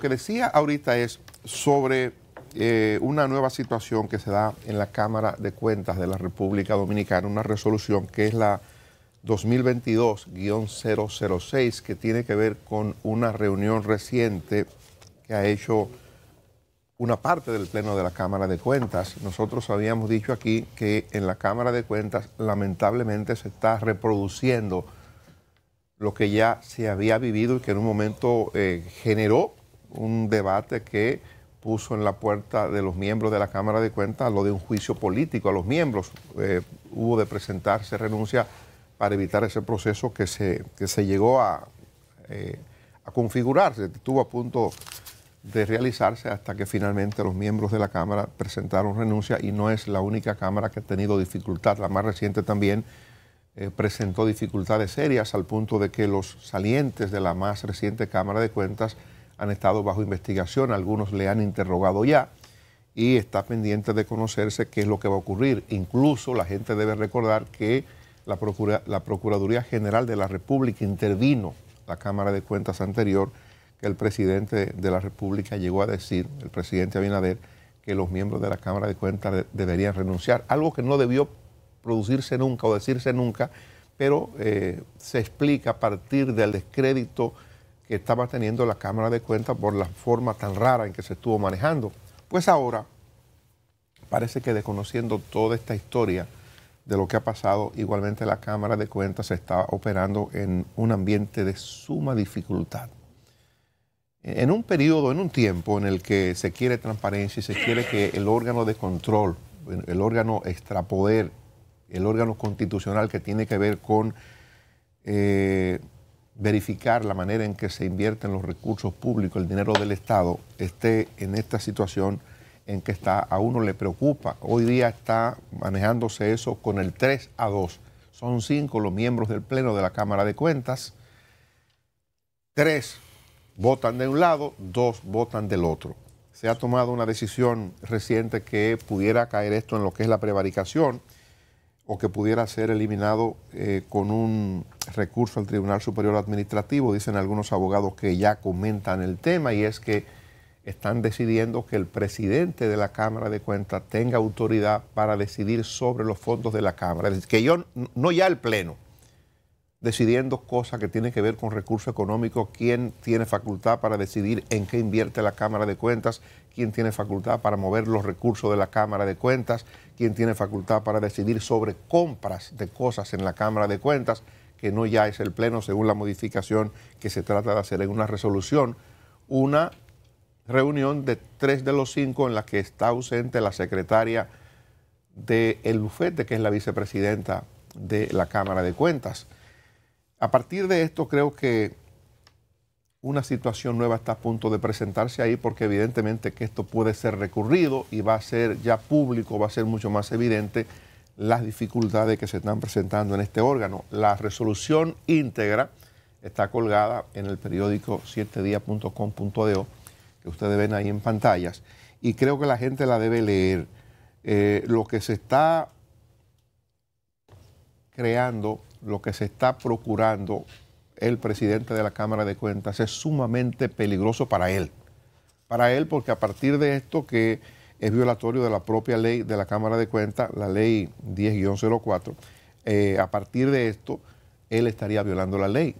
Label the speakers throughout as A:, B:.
A: Lo que decía ahorita es sobre eh, una nueva situación que se da en la Cámara de Cuentas de la República Dominicana, una resolución que es la 2022-006, que tiene que ver con una reunión reciente que ha hecho una parte del Pleno de la Cámara de Cuentas. Nosotros habíamos dicho aquí que en la Cámara de Cuentas lamentablemente se está reproduciendo lo que ya se había vivido y que en un momento eh, generó un debate que puso en la puerta de los miembros de la Cámara de Cuentas lo de un juicio político a los miembros. Eh, hubo de presentarse renuncia para evitar ese proceso que se, que se llegó eh, a, configurarse, estuvo a punto de realizarse hasta que finalmente los miembros de la Cámara presentaron renuncia y no es la única Cámara que ha tenido dificultad. La más reciente también eh, presentó dificultades serias al punto de que los salientes de la más reciente Cámara de Cuentas han estado bajo investigación, algunos le han interrogado ya y está pendiente de conocerse qué es lo que va a ocurrir. Incluso la gente debe recordar que la, la Procuraduría General de la República intervino, la Cámara de Cuentas anterior, que el presidente de la República llegó a decir, el presidente Abinader, que los miembros de la Cámara de Cuentas deberían renunciar, algo que no debió producirse nunca o decirse nunca, pero eh, se explica a partir del descrédito estaba teniendo la Cámara de Cuentas por la forma tan rara en que se estuvo manejando. Pues ahora parece que desconociendo toda esta historia de lo que ha pasado, igualmente la Cámara de Cuentas se está operando en un ambiente de suma dificultad. En un periodo, en un tiempo en el que se quiere transparencia y se quiere que el órgano de control, el órgano extrapoder, el órgano constitucional que tiene que ver con eh, verificar la manera en que se invierten los recursos públicos, el dinero del Estado, esté en esta situación en que está, a uno le preocupa. Hoy día está manejándose eso con el 3 a 2. Son cinco los miembros del Pleno de la Cámara de Cuentas. Tres votan de un lado, dos votan del otro. Se ha tomado una decisión reciente que pudiera caer esto en lo que es la prevaricación o que pudiera ser eliminado eh, con un recurso al Tribunal Superior Administrativo, dicen algunos abogados que ya comentan el tema, y es que están decidiendo que el presidente de la Cámara de Cuentas tenga autoridad para decidir sobre los fondos de la Cámara. Es que yo, no ya el Pleno, decidiendo cosas que tienen que ver con recursos económicos, quién tiene facultad para decidir en qué invierte la Cámara de Cuentas, quién tiene facultad para mover los recursos de la Cámara de Cuentas, quién tiene facultad para decidir sobre compras de cosas en la Cámara de Cuentas que no ya es el Pleno, según la modificación que se trata de hacer en una resolución, una reunión de tres de los cinco en la que está ausente la secretaria del bufete, que es la vicepresidenta de la Cámara de Cuentas. A partir de esto creo que una situación nueva está a punto de presentarse ahí porque evidentemente que esto puede ser recurrido y va a ser ya público, va a ser mucho más evidente las dificultades que se están presentando en este órgano. La resolución íntegra está colgada en el periódico 7 diacomdeo que ustedes ven ahí en pantallas, y creo que la gente la debe leer. Eh, lo que se está creando, lo que se está procurando el presidente de la Cámara de Cuentas es sumamente peligroso para él. Para él, porque a partir de esto que es violatorio de la propia ley de la Cámara de Cuentas, la ley 10-04. Eh, a partir de esto, él estaría violando la ley.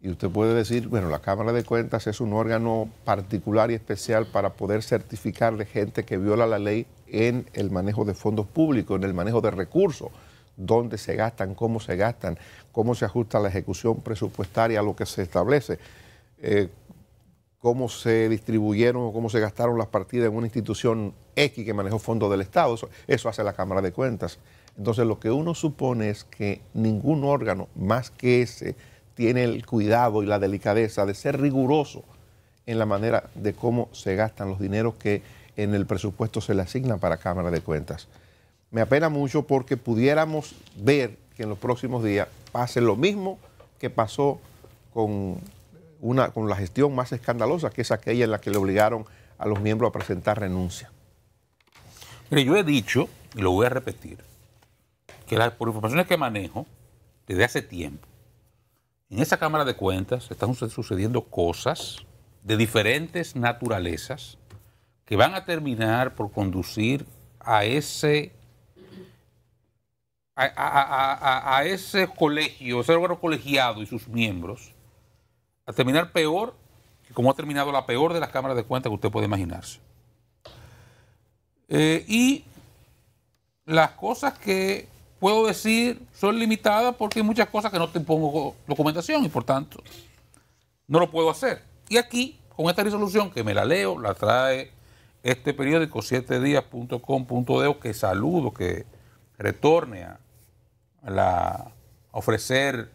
A: Y usted puede decir, bueno, la Cámara de Cuentas es un órgano particular y especial para poder certificar de gente que viola la ley en el manejo de fondos públicos, en el manejo de recursos, dónde se gastan, cómo se gastan, cómo se ajusta la ejecución presupuestaria a lo que se establece. Eh, cómo se distribuyeron o cómo se gastaron las partidas en una institución X que manejó fondos del Estado. Eso, hace la Cámara de Cuentas. Entonces lo que uno supone es que ningún órgano más que ese tiene el cuidado y la delicadeza de ser riguroso en la manera de cómo se gastan los dineros que en el presupuesto se le asignan para Cámara de Cuentas. Me apena mucho porque pudiéramos ver que en los próximos días pase lo mismo que pasó con una, con la gestión más escandalosa, que es aquella en la que le obligaron a los miembros a presentar renuncia.
B: Mire, yo he dicho, y lo voy a repetir, que por informaciones que manejo desde hace tiempo, en esa Cámara de Cuentas están sucediendo cosas de diferentes naturalezas que van a terminar por conducir a ese a, a, a, ese colegio, ese órgano colegiado y sus miembros a terminar peor como ha terminado la peor de las cámaras de cuentas que usted puede imaginarse. Eh, y las cosas que puedo decir son limitadas porque hay muchas cosas que no te pongo documentación y por tanto no lo puedo hacer. Y aquí, con esta resolución que me la leo, la trae este periódico 7días.com.de que saludo, que retorne a, la, ofrecer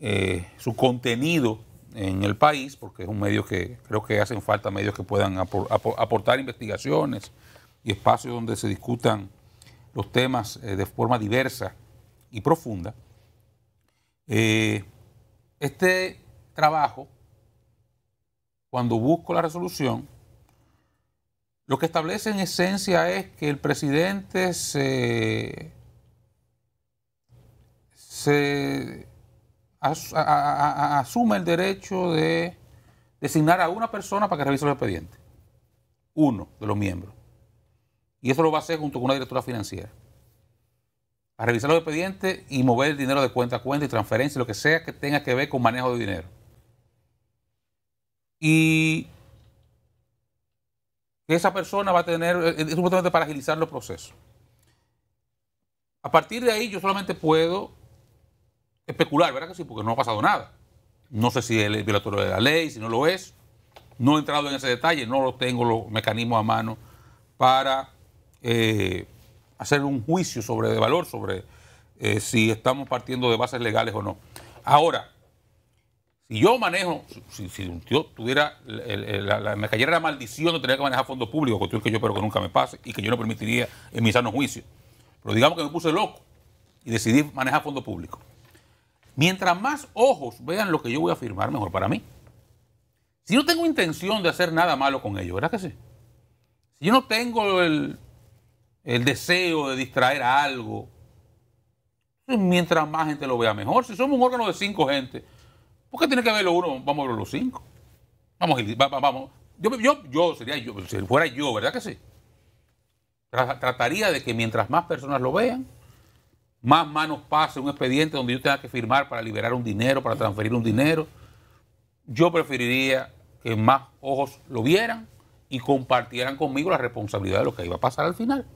B: eh, su contenido en el país, porque es un medio que creo que hacen falta medios que puedan aportar investigaciones y espacios donde se discutan los temas eh, de forma diversa y profunda. Eh, este trabajo, cuando busco la resolución, lo que establece en esencia es que el presidente se, se asume el derecho de designar a una persona para que revise los expedientes. Uno de los miembros. Y eso lo va a hacer junto con una directora financiera. A revisar los expedientes y mover el dinero de cuenta a cuenta y transferencia, lo que sea que tenga que ver con manejo de dinero. Y esa persona va a tener, es eh, eh, supuestamente para agilizar los procesos. A partir de ahí yo solamente puedo especular, ¿verdad que sí? Porque no ha pasado nada. No sé si es violatorio de la ley, si no lo es. No he entrado en ese detalle, no lo tengo los mecanismos a mano para eh, hacer un juicio sobre de valor, sobre eh, si estamos partiendo de bases legales o no. Ahora, si yo manejo, si, si yo tuviera, la, me cayera la maldición de tener que manejar fondos públicos, cuestión que yo espero que nunca me pase y que yo no permitiría en mi sano juicios. Pero digamos que me puse loco y decidí manejar fondos públicos. Mientras más ojos vean lo que yo voy a afirmar mejor para mí. Si no tengo intención de hacer nada malo con ellos, ¿verdad que sí? Si yo no tengo el, deseo de distraer a algo, mientras más gente lo vea, mejor. Si somos un órgano de cinco gente, ¿por qué tiene que verlo uno? Vamos a ver los cinco. Vamos, vamos. Yo, yo, yo sería yo, si fuera yo, ¿verdad que sí? Trataría de que mientras más personas lo vean, más manos pase un expediente donde yo tenga que firmar para liberar un dinero, para transferir un dinero. Yo preferiría que más ojos lo vieran y compartieran conmigo la responsabilidad de lo que iba a pasar al final.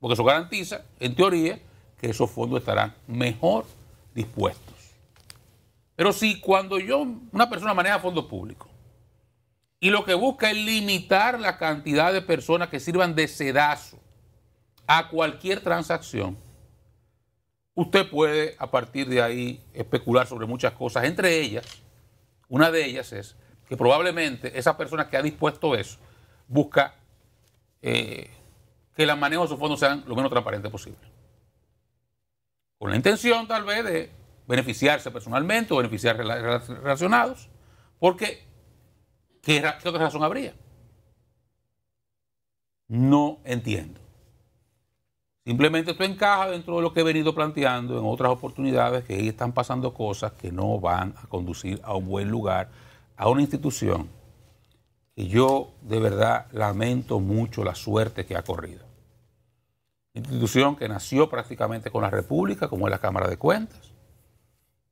B: Porque eso garantiza, en teoría, que esos fondos estarán mejor dispuestos. Pero si cuando yo, una persona maneja fondos públicos y lo que busca es limitar la cantidad de personas que sirvan de sedazo a cualquier transacción, usted puede a partir de ahí especular sobre muchas cosas. Entre ellas, una de ellas es que probablemente esa persona que ha dispuesto eso busca eh, que las manejo de sus fondos sean lo menos transparente posible. Con la intención tal vez de beneficiarse personalmente o beneficiar relacionados, porque ¿qué, ¿qué otra razón habría? No entiendo. Simplemente esto encaja dentro de lo que he venido planteando en otras oportunidades, que ahí están pasando cosas que no van a conducir a un buen lugar, a una institución que yo de verdad lamento mucho la suerte que ha corrido. Institución que nació prácticamente con la República, como es la Cámara de Cuentas,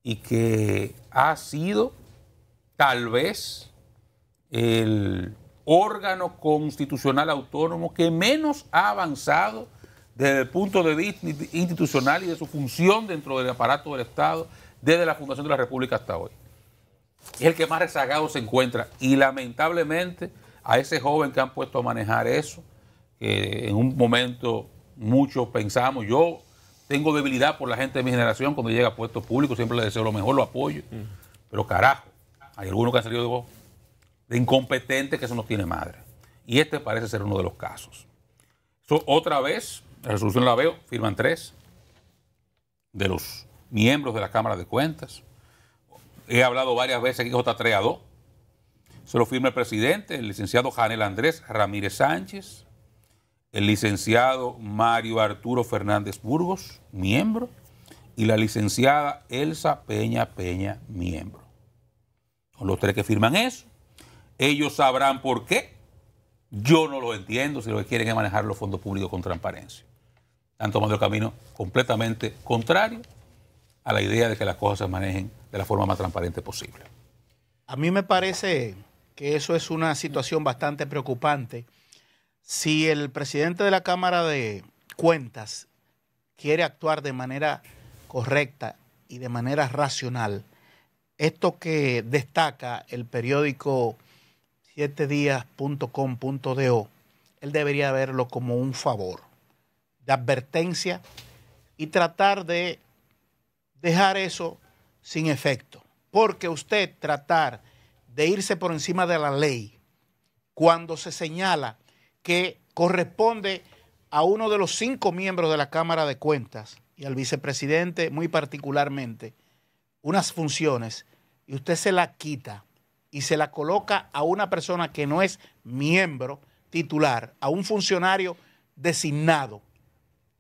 B: y que ha sido tal vez el órgano constitucional autónomo que menos ha avanzado desde el punto de vista institucional y de su función dentro del aparato del Estado desde la fundación de la República hasta hoy. Es el que más rezagado se encuentra y lamentablemente a ese joven que han puesto a manejar eso, que en un momento muchos pensamos, yo tengo debilidad por la gente de mi generación cuando llega a puestos públicos, siempre le deseo lo mejor, lo apoyo, mm. pero carajo, hay algunos que han salido de incompetente de incompetentes que eso no tiene madre. Y este parece ser uno de los casos. otra vez, la resolución la veo, firman tres de los miembros de la Cámara de Cuentas. He hablado varias veces aquí J3 a 2. Se lo firma el presidente, el licenciado Janel Andrés Ramírez Sánchez, el licenciado Mario Arturo Fernández Burgos, miembro, y la licenciada Elsa Peña Peña, miembro. Son los tres que firman eso. Ellos sabrán por qué yo no lo entiendo si lo que quieren es manejar los fondos públicos con transparencia. Están tomando el camino completamente contrario a la idea de que las cosas se manejen de la forma más transparente posible.
C: A mí me parece que eso es una situación bastante preocupante. Si el presidente de la Cámara de Cuentas quiere actuar de manera correcta y de manera racional, esto que destaca el periódico 7 él debería verlo como un favor, de advertencia y tratar de dejar eso sin efecto. Porque usted tratar de irse por encima de la ley cuando se señala que corresponde a uno de los cinco miembros de la Cámara de Cuentas y al vicepresidente muy particularmente unas funciones y usted se la quita y se la coloca a una persona que no es miembro titular, a un funcionario designado.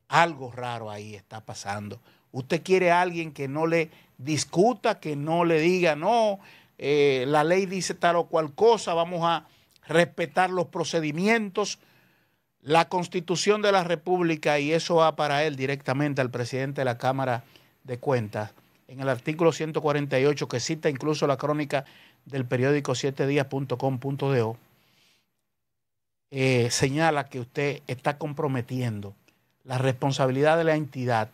C: Algo raro ahí está pasando. Usted quiere a alguien que no le discuta, que no le diga, no, eh, la ley dice tal o cual cosa, vamos a respetar los procedimientos, la constitución de la República, y eso va para él directamente al presidente de la Cámara de Cuentas, en el artículo 148 que cita incluso la crónica del periódico 7días.com.do eh, señala que usted está comprometiendo la responsabilidad de la entidad,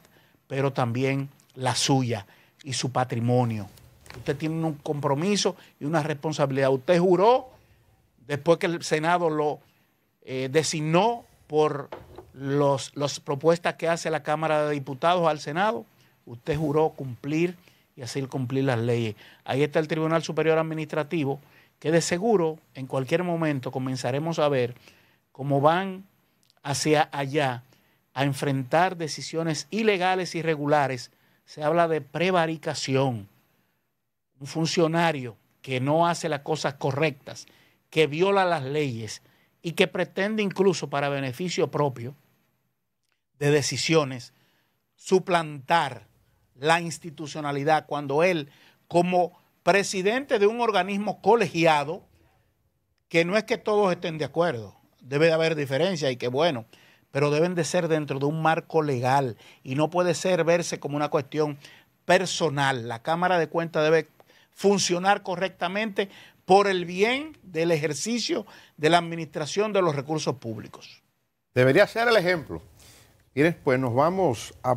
C: pero también la suya y su patrimonio. Usted tiene un compromiso y una responsabilidad. Usted juró, después que el Senado lo eh, designó por las propuestas que hace la Cámara de Diputados al Senado, usted juró cumplir y así cumplir las leyes. Ahí está el Tribunal Superior Administrativo, que de seguro en cualquier momento comenzaremos a ver cómo van hacia allá a enfrentar decisiones ilegales, irregulares. Se habla de prevaricación. Un funcionario que no hace las cosas correctas, que viola las leyes y que pretende incluso para beneficio propio de decisiones suplantar la institucionalidad cuando él, como presidente de un organismo colegiado, que no es que todos estén de acuerdo, debe de haber diferencia y que bueno, pero deben de ser dentro de un marco legal y no puede ser verse como una cuestión personal. La Cámara de Cuentas debe funcionar correctamente por el bien del ejercicio de la
A: administración de los recursos públicos. Debería ser el ejemplo. Y después pues nos vamos a...